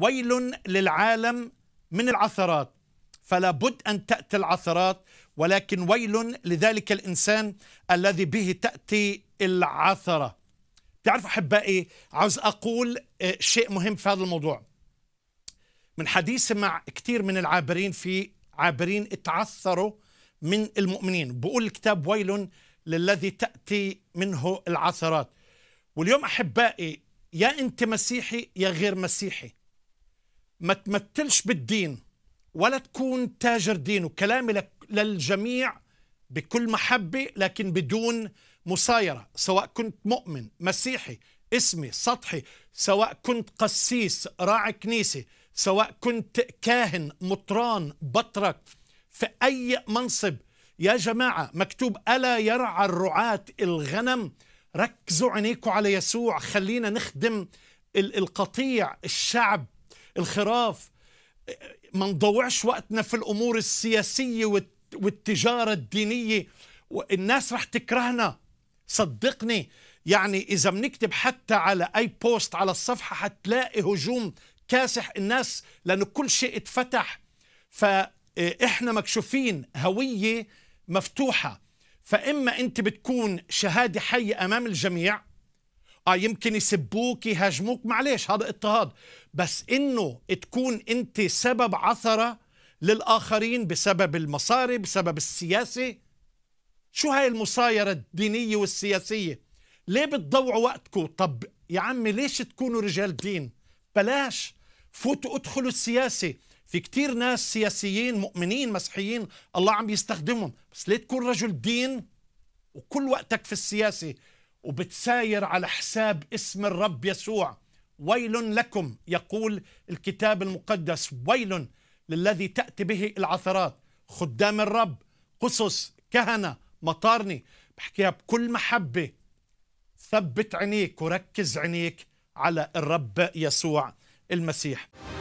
ويل للعالم من العثرات فلا بد أن تأتي العثرات ولكن ويل لذلك الإنسان الذي به تأتي العثرة تعرف أحبائي عاوز أقول آه، شيء مهم في هذا الموضوع من حديث مع كثير من العابرين في عابرين اتعثروا من المؤمنين بقول الكتاب ويل للذي تأتي منه العثرات واليوم أحبائي يا أنت مسيحي يا غير مسيحي ما تمثلش بالدين ولا تكون تاجر دين وكلامي للجميع بكل محبة لكن بدون مسايرة سواء كنت مؤمن مسيحي اسمي سطحي سواء كنت قسيس راعي كنيسة سواء كنت كاهن مطران بطرك في أي منصب يا جماعة مكتوب ألا يرعى الرعاة الغنم ركزوا عينيكم على يسوع خلينا نخدم القطيع الشعب الخراف ما نضوعش وقتنا في الامور السياسيه والتجاره الدينيه الناس رح تكرهنا صدقني يعني اذا بنكتب حتى على اي بوست على الصفحه حتلاقي هجوم كاسح الناس لانه كل شيء اتفتح فاحنا مكشوفين هويه مفتوحه فاما انت بتكون شهاده حيه امام الجميع اه يمكن يسبوك يهاجموك معلش هذا اضطهاد بس انه تكون انت سبب عثره للاخرين بسبب المصاري بسبب السياسه شو هاي المصايره الدينيه والسياسيه ليه بتضوعوا وقتكم طب يا عمي ليش تكونوا رجال دين بلاش فوتوا ادخلوا السياسه في كتير ناس سياسيين مؤمنين مسيحيين الله عم يستخدمهم بس ليه تكون رجل دين وكل وقتك في السياسه وبتساير على حساب اسم الرب يسوع ويل لكم يقول الكتاب المقدس ويل للذي تأتي به العثرات خدام الرب قصص كهنة مطارني بحكيها بكل محبة ثبت عينيك وركز عينيك على الرب يسوع المسيح